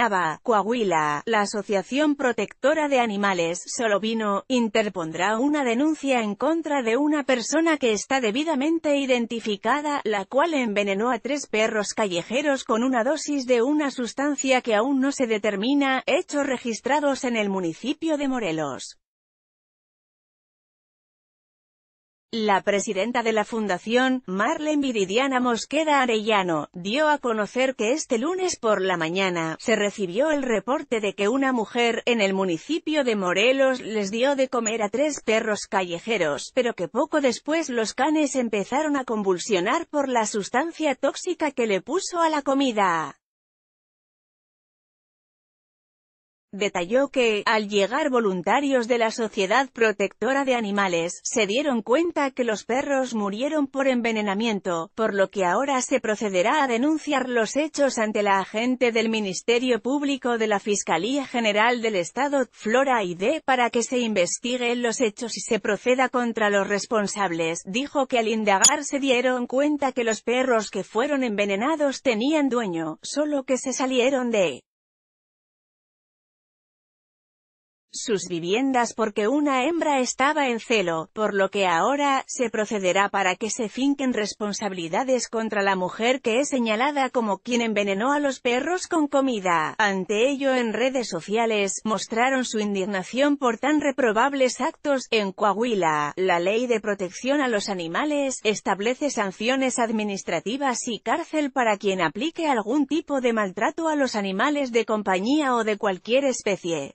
Nava, Coahuila, la Asociación Protectora de Animales, Solovino, interpondrá una denuncia en contra de una persona que está debidamente identificada, la cual envenenó a tres perros callejeros con una dosis de una sustancia que aún no se determina, hechos registrados en el municipio de Morelos. La presidenta de la Fundación, Marlene Viridiana Mosqueda Arellano, dio a conocer que este lunes por la mañana, se recibió el reporte de que una mujer, en el municipio de Morelos, les dio de comer a tres perros callejeros, pero que poco después los canes empezaron a convulsionar por la sustancia tóxica que le puso a la comida. Detalló que, al llegar voluntarios de la Sociedad Protectora de Animales, se dieron cuenta que los perros murieron por envenenamiento, por lo que ahora se procederá a denunciar los hechos ante la agente del Ministerio Público de la Fiscalía General del Estado, Flora ID, para que se investiguen los hechos y se proceda contra los responsables. Dijo que al indagar se dieron cuenta que los perros que fueron envenenados tenían dueño, solo que se salieron de sus viviendas porque una hembra estaba en celo, por lo que ahora, se procederá para que se finquen responsabilidades contra la mujer que es señalada como quien envenenó a los perros con comida. Ante ello en redes sociales, mostraron su indignación por tan reprobables actos. En Coahuila, la Ley de Protección a los Animales, establece sanciones administrativas y cárcel para quien aplique algún tipo de maltrato a los animales de compañía o de cualquier especie.